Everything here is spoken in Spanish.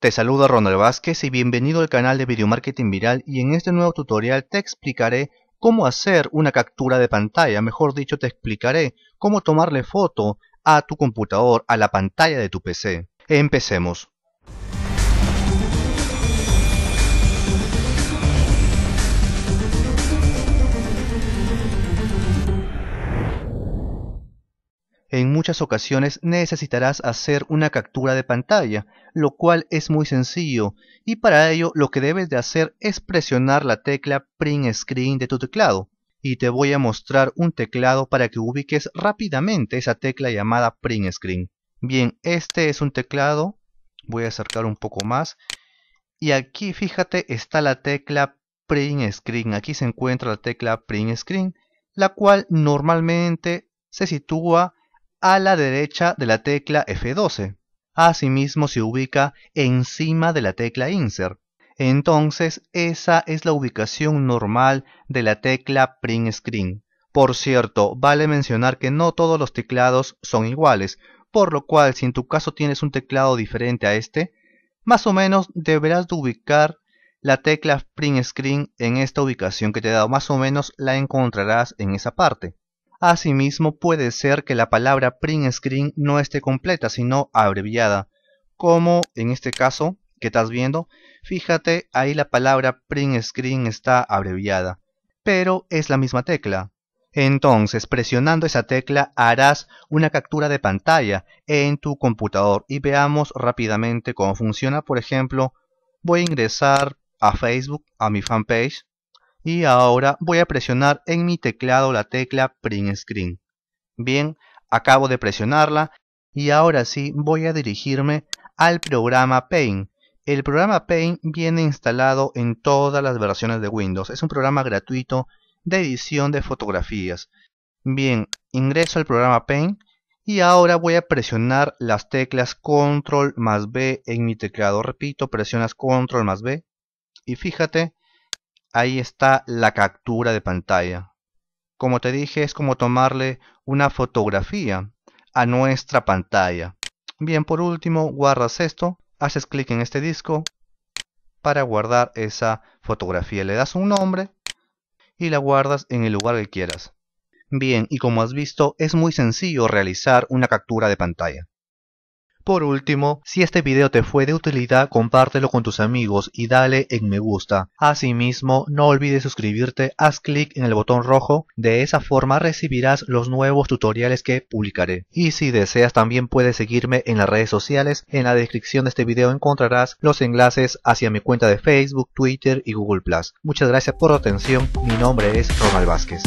Te saluda Ronald Vázquez y bienvenido al canal de Video Marketing Viral y en este nuevo tutorial te explicaré cómo hacer una captura de pantalla, mejor dicho te explicaré cómo tomarle foto a tu computador, a la pantalla de tu PC. Empecemos. En muchas ocasiones necesitarás hacer una captura de pantalla, lo cual es muy sencillo, y para ello lo que debes de hacer es presionar la tecla Print Screen de tu teclado, y te voy a mostrar un teclado para que ubiques rápidamente esa tecla llamada Print Screen. Bien, este es un teclado, voy a acercar un poco más, y aquí fíjate está la tecla Print Screen, aquí se encuentra la tecla Print Screen, la cual normalmente se sitúa a la derecha de la tecla F12. Asimismo se ubica encima de la tecla Insert. Entonces esa es la ubicación normal de la tecla Print Screen. Por cierto, vale mencionar que no todos los teclados son iguales, por lo cual si en tu caso tienes un teclado diferente a este, más o menos deberás de ubicar la tecla Print Screen en esta ubicación que te he dado, más o menos la encontrarás en esa parte. Asimismo, puede ser que la palabra print screen no esté completa, sino abreviada, como en este caso que estás viendo. Fíjate, ahí la palabra print screen está abreviada, pero es la misma tecla. Entonces, presionando esa tecla harás una captura de pantalla en tu computador y veamos rápidamente cómo funciona. Por ejemplo, voy a ingresar a Facebook, a mi fanpage, y ahora voy a presionar en mi teclado la tecla Print Screen. Bien, acabo de presionarla y ahora sí voy a dirigirme al programa Paint. El programa Paint viene instalado en todas las versiones de Windows. Es un programa gratuito de edición de fotografías. Bien, ingreso al programa Paint y ahora voy a presionar las teclas Control más B en mi teclado. Repito, presionas Control más B y fíjate ahí está la captura de pantalla. Como te dije, es como tomarle una fotografía a nuestra pantalla. Bien, por último, guardas esto, haces clic en este disco para guardar esa fotografía. Le das un nombre y la guardas en el lugar que quieras. Bien, y como has visto, es muy sencillo realizar una captura de pantalla. Por último, si este video te fue de utilidad, compártelo con tus amigos y dale en me gusta. Asimismo, no olvides suscribirte, haz clic en el botón rojo, de esa forma recibirás los nuevos tutoriales que publicaré. Y si deseas también puedes seguirme en las redes sociales, en la descripción de este video encontrarás los enlaces hacia mi cuenta de Facebook, Twitter y Google+. Muchas gracias por tu atención, mi nombre es Ronald Vázquez.